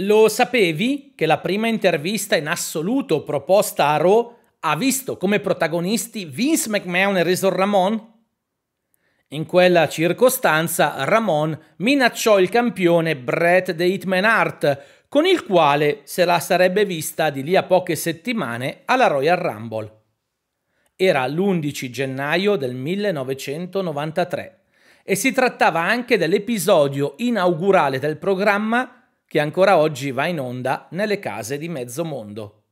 Lo sapevi che la prima intervista in assoluto proposta a Raw ha visto come protagonisti Vince McMahon e Razor Ramon? In quella circostanza Ramon minacciò il campione Brett the Hitman Hart, con il quale se la sarebbe vista di lì a poche settimane alla Royal Rumble. Era l'11 gennaio del 1993 e si trattava anche dell'episodio inaugurale del programma che ancora oggi va in onda nelle case di mezzo mondo.